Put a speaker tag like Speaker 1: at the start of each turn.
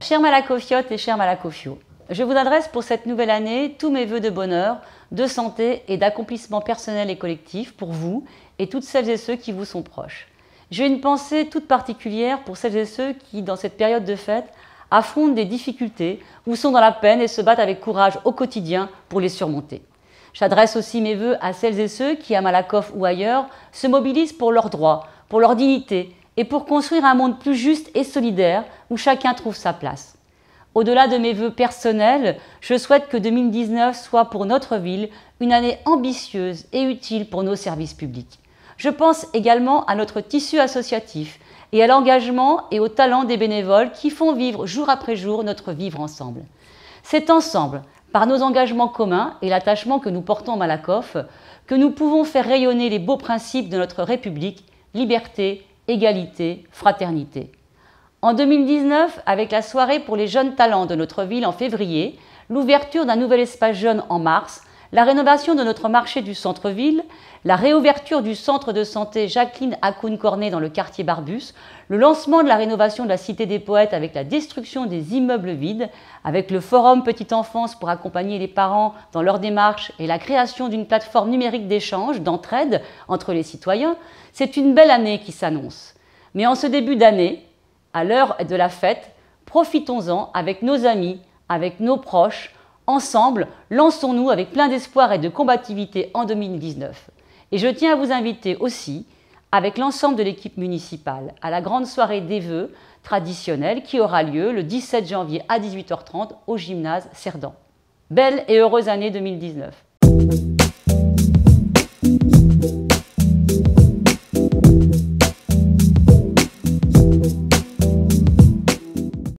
Speaker 1: Chers Malakofiot et chers Malakofio, je vous adresse pour cette nouvelle année tous mes vœux de bonheur, de santé et d'accomplissement personnel et collectif pour vous et toutes celles et ceux qui vous sont proches. J'ai une pensée toute particulière pour celles et ceux qui, dans cette période de fête, affrontent des difficultés ou sont dans la peine et se battent avec courage au quotidien pour les surmonter. J'adresse aussi mes vœux à celles et ceux qui, à Malakoff ou ailleurs, se mobilisent pour leurs droits, pour leur dignité et pour construire un monde plus juste et solidaire où chacun trouve sa place. Au-delà de mes vœux personnels, je souhaite que 2019 soit pour notre ville une année ambitieuse et utile pour nos services publics. Je pense également à notre tissu associatif et à l'engagement et au talent des bénévoles qui font vivre jour après jour notre vivre ensemble. C'est ensemble, par nos engagements communs et l'attachement que nous portons à Malakoff, que nous pouvons faire rayonner les beaux principes de notre République, liberté, égalité, fraternité. En 2019, avec la soirée pour les jeunes talents de notre ville en février, l'ouverture d'un nouvel espace jeune en mars, la rénovation de notre marché du centre-ville, la réouverture du centre de santé Jacqueline Acoun-Cornet dans le quartier Barbus, le lancement de la rénovation de la Cité des Poètes avec la destruction des immeubles vides, avec le forum Petite Enfance pour accompagner les parents dans leur démarche et la création d'une plateforme numérique d'échange, d'entraide entre les citoyens, c'est une belle année qui s'annonce. Mais en ce début d'année, à l'heure de la fête, profitons-en avec nos amis, avec nos proches. Ensemble, lançons-nous avec plein d'espoir et de combativité en 2019. Et je tiens à vous inviter aussi, avec l'ensemble de l'équipe municipale, à la grande soirée des vœux traditionnelle qui aura lieu le 17 janvier à 18h30 au gymnase Cerdan. Belle et heureuse année 2019